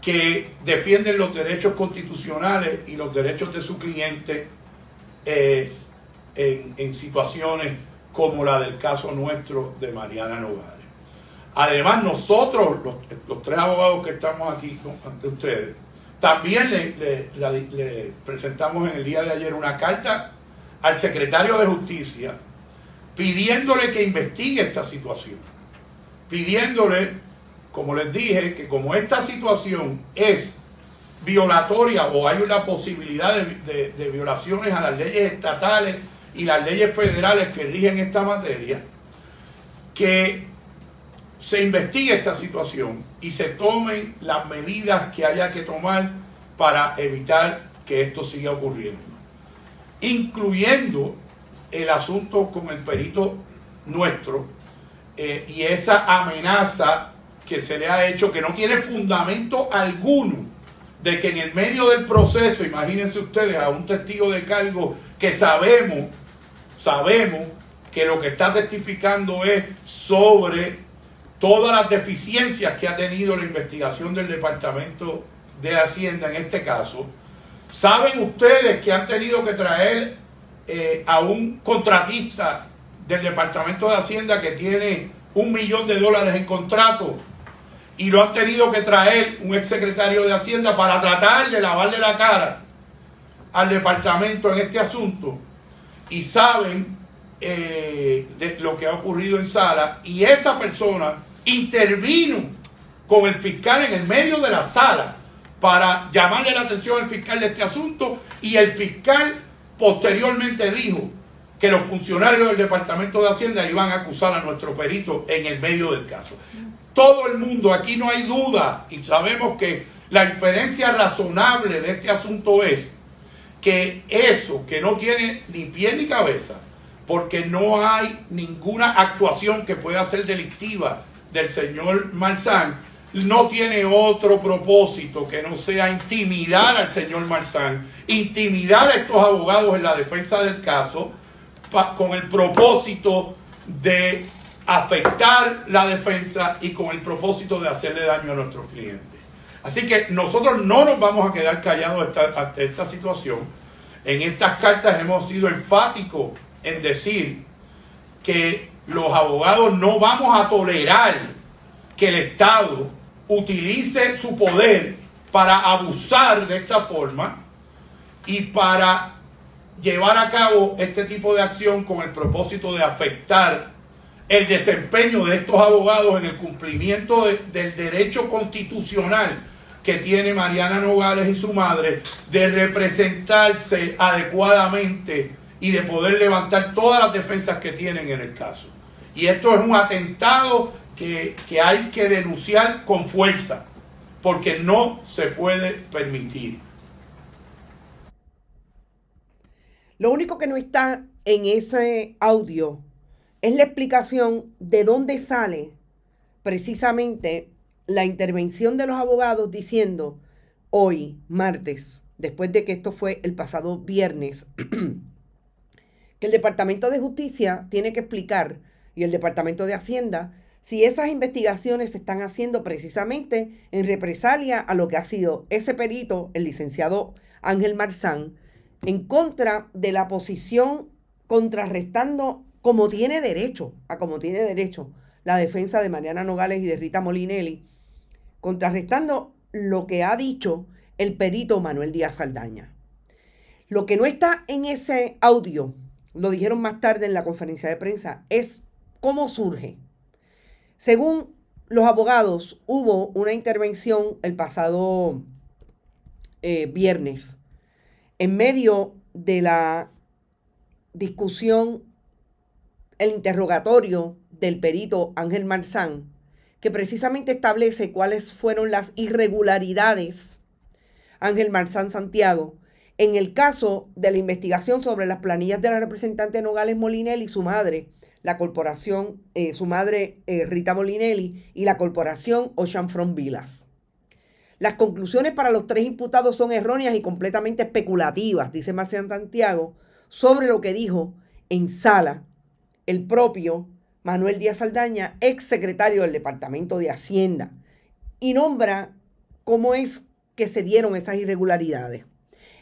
[SPEAKER 2] que defienden los derechos constitucionales y los derechos de su cliente eh, en, situaciones como la del caso nuestro de Mariana Nogales. Además, nosotros, los, tres abogados que estamos aquí ante ustedes, también le, le, presentamos en el día de ayer una carta al secretario de Justicia pidiéndole que investigue esta situación, pidiéndole, como les dije, que como esta situación es violatoria o hay una posibilidad de, violaciones a las leyes estatales y las leyes federales que rigen esta materia, que se investigue esta situación y se tomen las medidas que haya que tomar para evitar que esto siga ocurriendo, incluyendo el asunto con el perito nuestro eh, y esa amenaza que se le ha hecho, que no tiene fundamento alguno, de que en el medio del proceso, imagínense ustedes a un testigo de cargo que sabemos, sabemos que lo que está testificando es sobre todas las deficiencias que ha tenido la investigación del Departamento de Hacienda en este caso. Saben ustedes que han tenido que traer eh, a un contratista del Departamento de Hacienda que tiene un millón de dólares en contrato y lo han tenido que traer un exsecretario de Hacienda para tratar de lavarle la cara al departamento en este asunto y saben eh, de lo que ha ocurrido en sala y esa persona intervino con el fiscal en el medio de la sala para llamarle la atención al fiscal de este asunto y el fiscal Posteriormente dijo que los funcionarios del Departamento de Hacienda iban a acusar a nuestro perito en el medio del caso. Todo el mundo, aquí no hay duda, y sabemos que la inferencia razonable de este asunto es que eso, que no tiene ni pie ni cabeza, porque no hay ninguna actuación que pueda ser delictiva del señor Marzán, no tiene otro propósito que no sea intimidar al señor Marzán, intimidar a estos abogados en la defensa del caso con el propósito de afectar la defensa y con el propósito de hacerle daño a nuestros clientes. Así que nosotros no nos vamos a quedar callados ante esta situación. En estas cartas hemos sido enfáticos en decir que los abogados no vamos a tolerar que el Estado utilice su poder para abusar de esta forma y para llevar a cabo este tipo de acción con el propósito de afectar el desempeño de estos abogados en el cumplimiento del derecho constitucional que tiene Mariana Nogales y su madre de representarse adecuadamente y de poder levantar todas las defensas que tienen en el caso. Y esto es un atentado que, hay que denunciar con fuerza, porque no se puede permitir.
[SPEAKER 1] Lo único que no está en ese audio es la explicación de dónde sale precisamente la intervención de los abogados diciendo hoy, martes, después de que esto fue el pasado viernes, (clears throat) que el Departamento de Justicia tiene que explicar y el Departamento de Hacienda si esas investigaciones se están haciendo precisamente en represalia a lo que ha sido ese perito, el licenciado Ángel Marzán, en contra de la posición contrarrestando como tiene derecho, a como tiene derecho la defensa de Mariana Nogales y de Rita Molinelli, contrarrestando lo que ha dicho el perito Manuel Díaz Saldaña. Lo que no está en ese audio, lo dijeron más tarde en la conferencia de prensa, es cómo surge según los abogados, hubo una intervención el pasado eh, viernes en medio de la discusión, el interrogatorio del perito Ángel Marzán, que precisamente establece cuáles fueron las irregularidades, Ángel Marzán Santiago, en el caso de la investigación sobre las planillas de la representante Nogales Molinel y su madre, la corporación, eh, su madre eh, Rita Molinelli y la corporación Oceanfront Villas. Las conclusiones para los tres imputados son erróneas y completamente especulativas, dice Marcián Santiago, sobre lo que dijo en sala el propio Manuel Díaz Aldaña, ex secretario del Departamento de Hacienda, y nombra cómo es que se dieron esas irregularidades.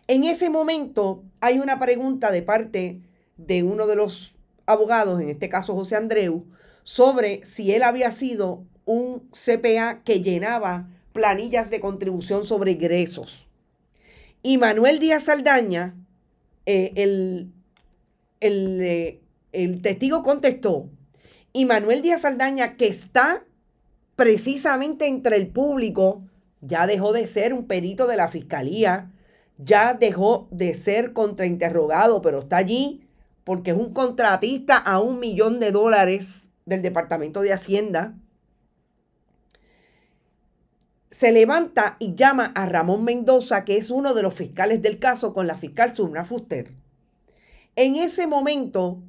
[SPEAKER 1] En ese momento hay una pregunta de parte de uno de los abogados, en este caso José Andreu, sobre si él había sido un CPA que llenaba planillas de contribución sobre ingresos. Y Manuel Díaz Saldaña, eh, el, el, eh, el testigo contestó, y Manuel Díaz Saldaña, que está precisamente entre el público, ya dejó de ser un perito de la fiscalía, ya dejó de ser contrainterrogado, pero está allí porque es un contratista a un millón de dólares del Departamento de Hacienda, se levanta y llama a Ramón Mendoza, que es uno de los fiscales del caso, con la fiscal Sumna Fuster. En ese momento,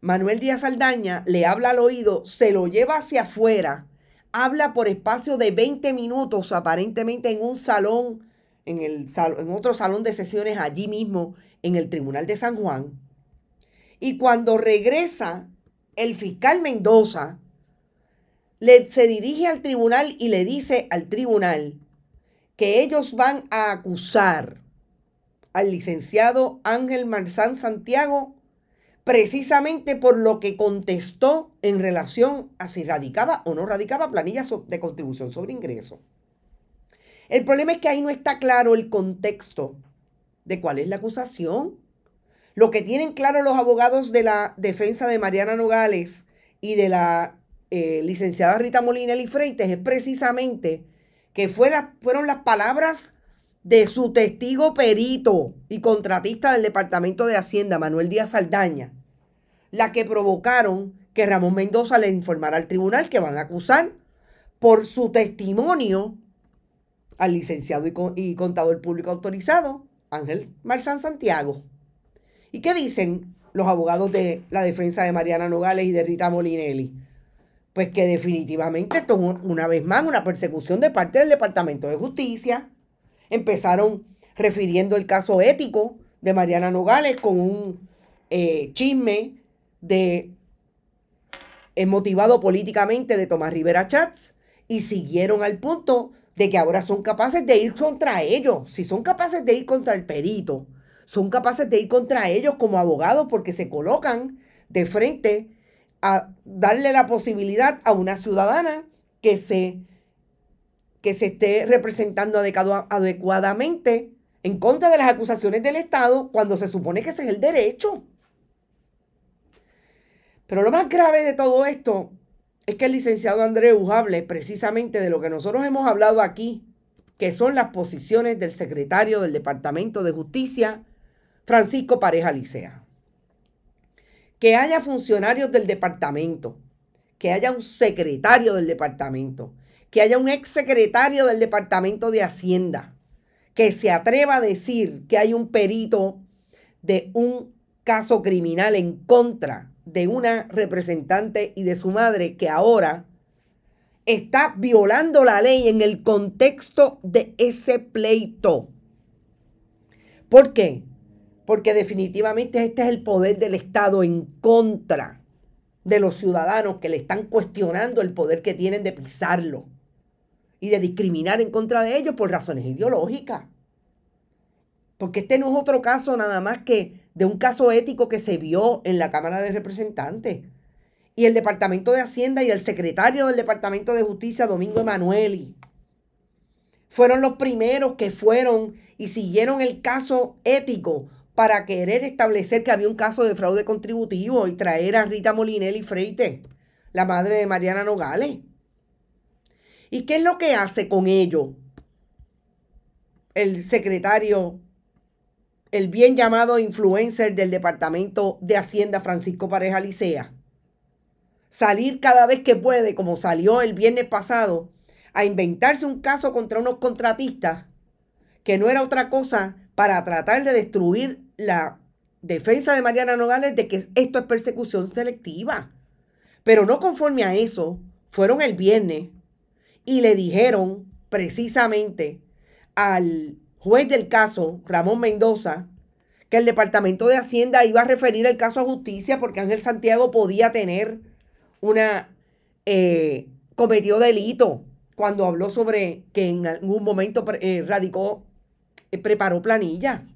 [SPEAKER 1] Manuel Díaz Aldaña le habla al oído, se lo lleva hacia afuera, habla por espacio de 20 minutos, aparentemente en un salón, en, el, en otro salón de sesiones allí mismo, en el Tribunal de San Juan y cuando regresa el fiscal Mendoza, le, se dirige al tribunal y le dice al tribunal que ellos van a acusar al licenciado Ángel Marzán Santiago precisamente por lo que contestó en relación a si radicaba o no radicaba planillas de contribución sobre ingreso. El problema es que ahí no está claro el contexto de cuál es la acusación. Lo que tienen claro los abogados de la defensa de Mariana Nogales y de la eh, licenciada Rita Molina Freites es precisamente que fueron las palabras de su testigo perito y contratista del Departamento de Hacienda, Manuel Díaz Saldaña, la que provocaron que Ramón Mendoza le informara al tribunal que van a acusar por su testimonio al licenciado y, contador público autorizado, Ángel Marzán Santiago. ¿Y qué dicen los abogados de la defensa de Mariana Nogales y de Rita Molinelli? Pues que definitivamente esto es una vez más una persecución de parte del Departamento de Justicia. Empezaron refiriendo el caso ético de Mariana Nogales con un eh, chisme de eh, motivado políticamente de Tomás Rivera Chats y siguieron al punto de que ahora son capaces de ir contra ellos. Si son capaces de ir contra el perito, son capaces de ir contra ellos como abogados porque se colocan de frente a darle la posibilidad a una ciudadana que se, que se esté representando adecuadamente en contra de las acusaciones del Estado cuando se supone que ese es el derecho. Pero lo más grave de todo esto es que el licenciado Andrés hable precisamente de lo que nosotros hemos hablado aquí, que son las posiciones del secretario del Departamento de Justicia Francisco Pareja Licea. Que haya funcionarios del departamento, que haya un secretario del departamento, que haya un exsecretario del departamento de Hacienda, que se atreva a decir que hay un perito de un caso criminal en contra de una representante y de su madre que ahora está violando la ley en el contexto de ese pleito. ¿Por qué? porque definitivamente este es el poder del Estado en contra de los ciudadanos que le están cuestionando el poder que tienen de pisarlo y de discriminar en contra de ellos por razones ideológicas. Porque este no es otro caso nada más que de un caso ético que se vio en la Cámara de Representantes. Y el Departamento de Hacienda y el secretario del Departamento de Justicia, Domingo Emanueli, fueron los primeros que fueron y siguieron el caso ético para querer establecer que había un caso de fraude contributivo y traer a Rita Molinelli Freite, la madre de Mariana Nogales. ¿Y qué es lo que hace con ello el secretario, el bien llamado influencer del Departamento de Hacienda, Francisco Pareja Licea? Salir cada vez que puede, como salió el viernes pasado, a inventarse un caso contra unos contratistas que no era otra cosa para tratar de destruir la defensa de Mariana Nogales de que esto es persecución selectiva. Pero no conforme a eso, fueron el viernes y le dijeron precisamente al juez del caso, Ramón Mendoza, que el Departamento de Hacienda iba a referir el caso a justicia porque Ángel Santiago podía tener una... Eh, cometió delito cuando habló sobre que en algún momento eh, radicó eh, preparó planilla.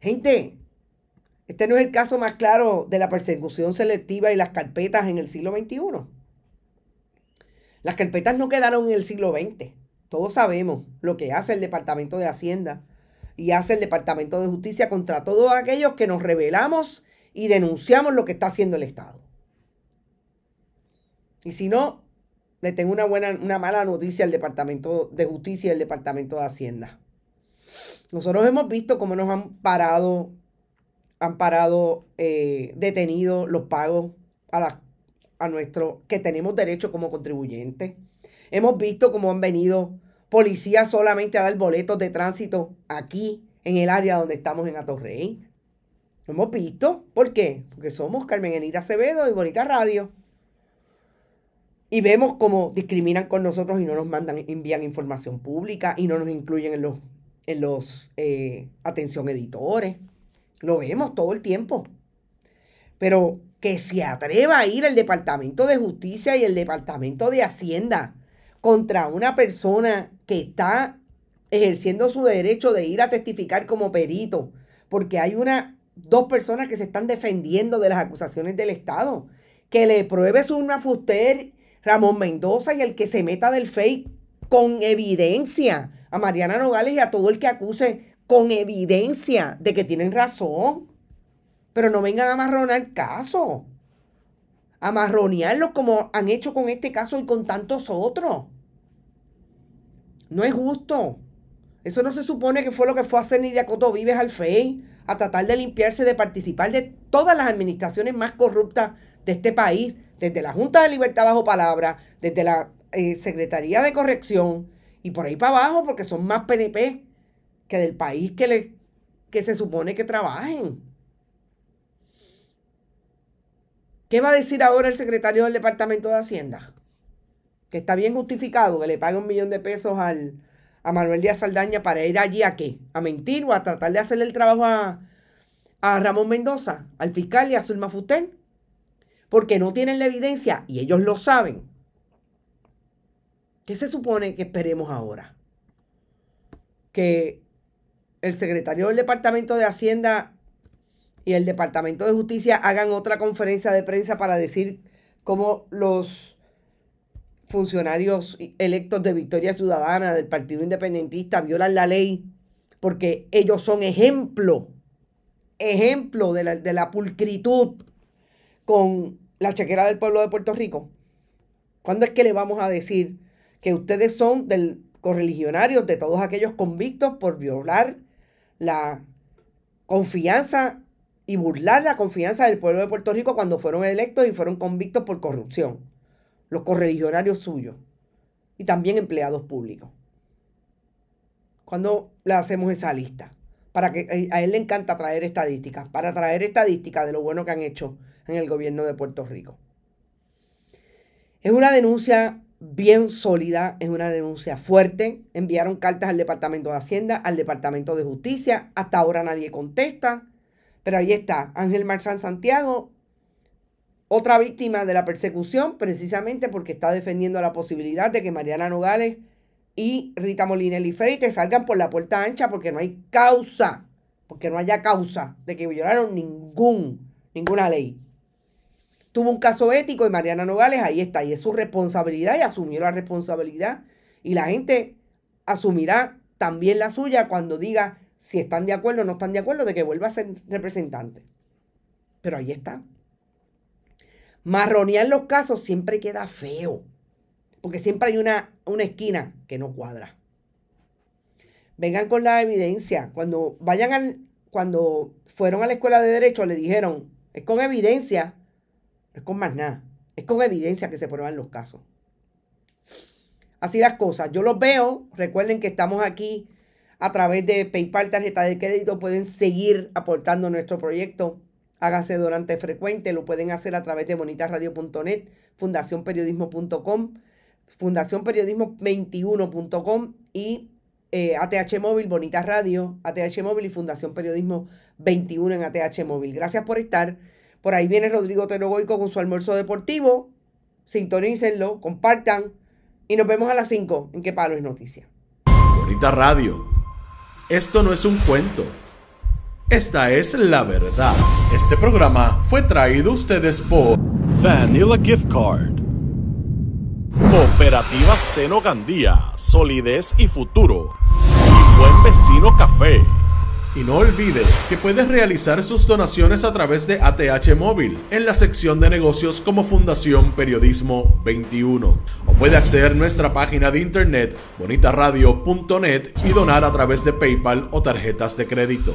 [SPEAKER 1] Gente, este no es el caso más claro de la persecución selectiva y las carpetas en el siglo XXI. Las carpetas no quedaron en el siglo XX. Todos sabemos lo que hace el Departamento de Hacienda y hace el Departamento de Justicia contra todos aquellos que nos rebelamos y denunciamos lo que está haciendo el Estado. Y si no, le tengo una buena, una mala noticia al Departamento de Justicia y al Departamento de Hacienda. Nosotros hemos visto cómo nos han parado, han parado, eh, detenido los pagos a, la, a nuestro, que tenemos derecho como contribuyentes. Hemos visto cómo han venido policías solamente a dar boletos de tránsito aquí, en el área donde estamos en Atorrey. hemos visto. ¿Por qué? Porque somos Carmen Enita Acevedo y Bonita Radio. Y vemos cómo discriminan con nosotros y no nos mandan, envían información pública y no nos incluyen en los, en los eh, atención editores. Lo vemos todo el tiempo. Pero que se atreva a ir al Departamento de Justicia y el Departamento de Hacienda contra una persona que está ejerciendo su derecho de ir a testificar como perito, porque hay una, dos personas que se están defendiendo de las acusaciones del Estado, que le pruebe su nafuster Ramón Mendoza y el que se meta del fake con evidencia a Mariana Nogales y a todo el que acuse con evidencia de que tienen razón. Pero no vengan a amarronar caso. Amarronearlos como han hecho con este caso y con tantos otros. No es justo. Eso no se supone que fue lo que fue hacer Nidia Coto Vives al FEI, a tratar de limpiarse de participar de todas las administraciones más corruptas de este país, desde la Junta de Libertad Bajo Palabra, desde la eh, Secretaría de Corrección y por ahí para abajo, porque son más PNP que del país que, le, que se supone que trabajen. ¿Qué va a decir ahora el secretario del Departamento de Hacienda? Que está bien justificado que le pague un millón de pesos a Manuel Díaz Saldaña para ir allí a qué? ¿A mentir o a tratar de hacerle el trabajo a, a Ramón Mendoza, al fiscal y a Zulma Fuster? porque no tienen la evidencia y ellos lo saben. ¿Qué se supone que esperemos ahora? Que el secretario del Departamento de Hacienda y el Departamento de Justicia hagan otra conferencia de prensa para decir cómo los funcionarios electos de Victoria Ciudadana, del Partido Independentista, violan la ley porque ellos son ejemplo, ejemplo de la, de la pulcritud con la chequera del pueblo de Puerto Rico? ¿Cuándo es que le vamos a decir que ustedes son del correligionario de todos aquellos convictos por violar la confianza y burlar la confianza del pueblo de Puerto Rico cuando fueron electos y fueron convictos por corrupción? Los correligionarios suyos y también empleados públicos. ¿Cuándo le hacemos esa lista? Para que eh, a él le encanta traer estadísticas, para traer estadísticas de lo bueno que han hecho en el gobierno de Puerto Rico. Es una denuncia bien sólida, es una denuncia fuerte. Enviaron cartas al Departamento de Hacienda, al Departamento de Justicia. Hasta ahora nadie contesta. Pero ahí está, Ángel Marchán Santiago, otra víctima de la persecución, precisamente porque está defendiendo la posibilidad de que Mariana Nogales y Rita Molinelli y te salgan por la puerta ancha porque no hay causa, porque no haya causa de que violaron ningún, ninguna ley tuvo un caso ético y Mariana Nogales ahí está, y es su responsabilidad y asumió la responsabilidad. Y la gente asumirá también la suya cuando diga si están de acuerdo o no están de acuerdo de que vuelva a ser representante. Pero ahí está. Marronear los casos siempre queda feo, porque siempre hay una, una esquina que no cuadra. Vengan con la evidencia. Cuando vayan al, cuando fueron a la escuela de derecho, le dijeron, es con evidencia es con más nada. Es con evidencia que se prueban los casos. Así las cosas. Yo los veo. Recuerden que estamos aquí a través de PayPal, tarjeta de crédito. Pueden seguir aportando nuestro proyecto. Hágase durante frecuente. Lo pueden hacer a través de bonitasradio.net, fundacionperiodismo.com, fundacionperiodismo21.com y ATH eh, Móvil, Bonita Radio, ATH Móvil y Fundación Periodismo 21 en ATH Móvil. Gracias por estar. Por ahí viene Rodrigo Terogoico con su almuerzo deportivo. Sintonícenlo, compartan. Y nos vemos a las 5 en Qué Palo es Noticia.
[SPEAKER 3] Bonita Radio. Esto no es un cuento. Esta es la verdad. Este programa fue traído a ustedes por Vanilla Gift Card. Cooperativa Seno Gandía, Solidez y Futuro. Y Buen Vecino Café. Y no olvide que puedes realizar sus donaciones a través de ATH Móvil en la sección de negocios como Fundación Periodismo 21. O puede acceder a nuestra página de internet bonitaradio.net y donar a través de PayPal o tarjetas de crédito.